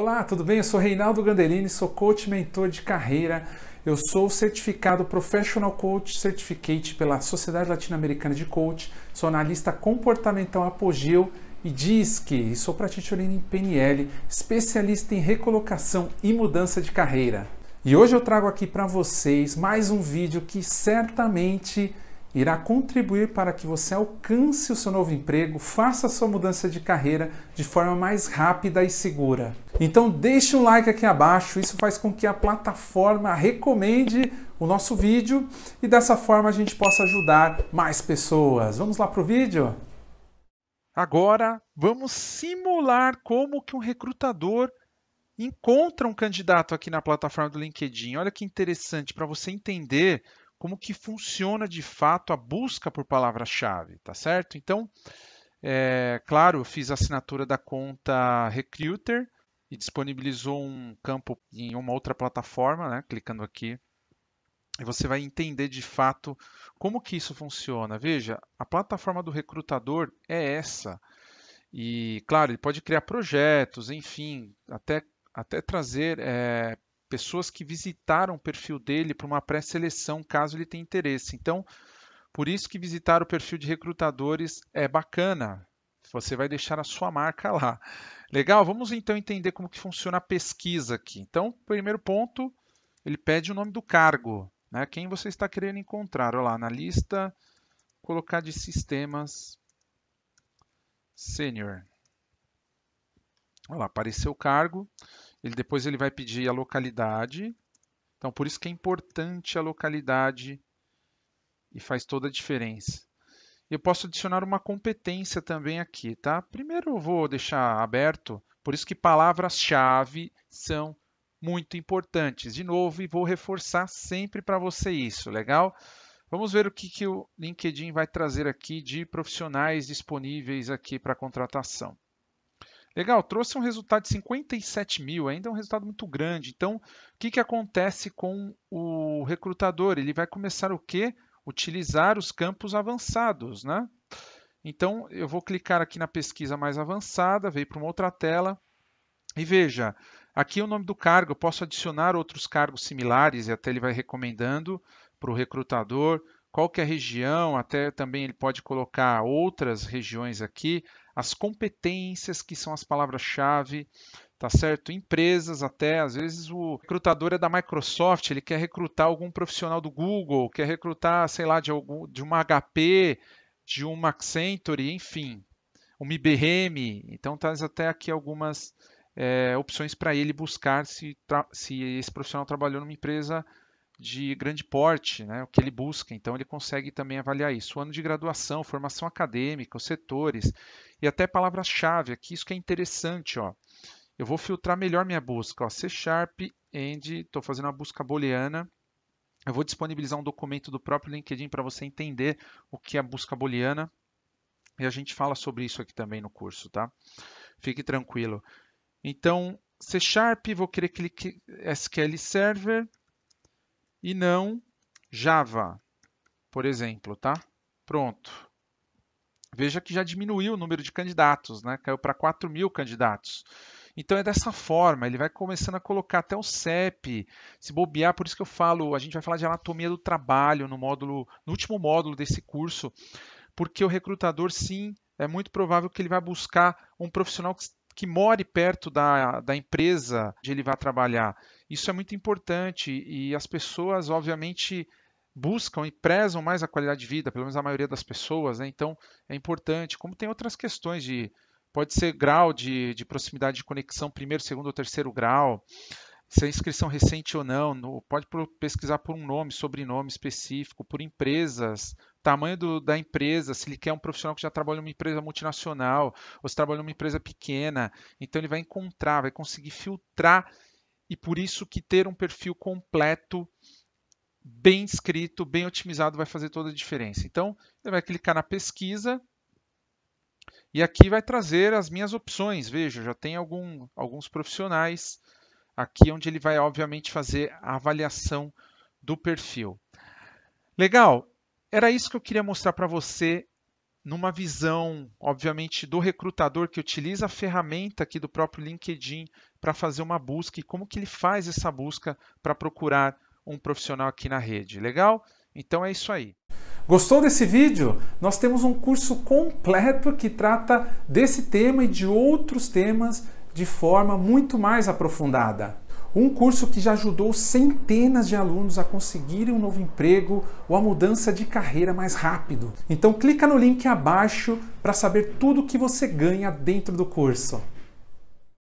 Olá, tudo bem? Eu sou Reinaldo Gandelini, sou coach mentor de carreira. Eu sou certificado Professional Coach Certificate pela Sociedade Latino-Americana de Coach, sou analista comportamental Apogeu e DISC, e sou praticante em PNL, especialista em recolocação e mudança de carreira. E hoje eu trago aqui para vocês mais um vídeo que certamente irá contribuir para que você alcance o seu novo emprego, faça a sua mudança de carreira de forma mais rápida e segura. Então deixe um like aqui abaixo, isso faz com que a plataforma recomende o nosso vídeo e dessa forma a gente possa ajudar mais pessoas. Vamos lá para o vídeo? Agora vamos simular como que um recrutador encontra um candidato aqui na plataforma do LinkedIn. Olha que interessante para você entender como que funciona de fato a busca por palavra-chave, tá certo? Então, é, claro, eu fiz a assinatura da conta Recruiter e disponibilizou um campo em uma outra plataforma, né? Clicando aqui, e você vai entender de fato como que isso funciona. Veja, a plataforma do recrutador é essa. E, claro, ele pode criar projetos, enfim, até, até trazer é, pessoas que visitaram o perfil dele para uma pré-seleção, caso ele tenha interesse. Então, por isso que visitar o perfil de recrutadores é bacana. Você vai deixar a sua marca lá. Legal? Vamos então entender como que funciona a pesquisa aqui. Então, primeiro ponto, ele pede o nome do cargo, né? Quem você está querendo encontrar? Olha lá, na lista, colocar de sistemas sênior. Olha lá, apareceu o cargo. Ele depois ele vai pedir a localidade. Então por isso que é importante a localidade e faz toda a diferença. Eu posso adicionar uma competência também aqui, tá? Primeiro eu vou deixar aberto, por isso que palavras-chave são muito importantes. De novo, e vou reforçar sempre para você isso, legal? Vamos ver o que, que o LinkedIn vai trazer aqui de profissionais disponíveis aqui para contratação. Legal, trouxe um resultado de 57 mil, ainda é um resultado muito grande. Então, o que, que acontece com o recrutador? Ele vai começar o quê? Utilizar os campos avançados, né? Então, eu vou clicar aqui na pesquisa mais avançada, veio para uma outra tela, e veja, aqui é o nome do cargo, eu posso adicionar outros cargos similares, e até ele vai recomendando para o recrutador, qual que é a região, até também ele pode colocar outras regiões aqui, as competências, que são as palavras-chave, tá certo? Empresas até, às vezes o recrutador é da Microsoft, ele quer recrutar algum profissional do Google, quer recrutar, sei lá, de, algum, de uma HP, de uma Accenture, enfim, uma IBM. Então, traz até aqui algumas é, opções para ele buscar se, se esse profissional trabalhou numa empresa de grande porte, né, o que ele busca. Então, ele consegue também avaliar isso. O ano de graduação, formação acadêmica, os setores e até palavra-chave aqui, isso que é interessante. Ó. Eu vou filtrar melhor minha busca, ó, C Sharp, End, estou fazendo uma busca booleana. Eu vou disponibilizar um documento do próprio LinkedIn para você entender o que é busca booleana. E a gente fala sobre isso aqui também no curso, tá? Fique tranquilo. Então, C Sharp, vou querer clicar SQL Server e não Java, por exemplo, tá? Pronto veja que já diminuiu o número de candidatos, né? caiu para 4 mil candidatos. Então é dessa forma, ele vai começando a colocar até o CEP, se bobear, por isso que eu falo, a gente vai falar de anatomia do trabalho no módulo, no último módulo desse curso, porque o recrutador sim, é muito provável que ele vai buscar um profissional que, que more perto da, da empresa onde ele vai trabalhar. Isso é muito importante e as pessoas, obviamente, buscam e prezam mais a qualidade de vida, pelo menos a maioria das pessoas, né? então é importante. Como tem outras questões de pode ser grau de, de proximidade de conexão, primeiro, segundo ou terceiro grau, se é inscrição recente ou não, no, pode pesquisar por um nome, sobrenome específico, por empresas, tamanho do, da empresa, se ele quer um profissional que já trabalha em uma empresa multinacional ou se trabalha em uma empresa pequena. Então ele vai encontrar, vai conseguir filtrar e por isso que ter um perfil completo bem escrito, bem otimizado, vai fazer toda a diferença. Então, você vai clicar na pesquisa e aqui vai trazer as minhas opções. Veja, já tem algum, alguns profissionais aqui onde ele vai, obviamente, fazer a avaliação do perfil. Legal, era isso que eu queria mostrar para você numa visão, obviamente, do recrutador que utiliza a ferramenta aqui do próprio LinkedIn para fazer uma busca e como que ele faz essa busca para procurar um profissional aqui na rede. Legal? Então é isso aí. Gostou desse vídeo? Nós temos um curso completo que trata desse tema e de outros temas de forma muito mais aprofundada. Um curso que já ajudou centenas de alunos a conseguirem um novo emprego ou a mudança de carreira mais rápido. Então clica no link abaixo para saber tudo o que você ganha dentro do curso.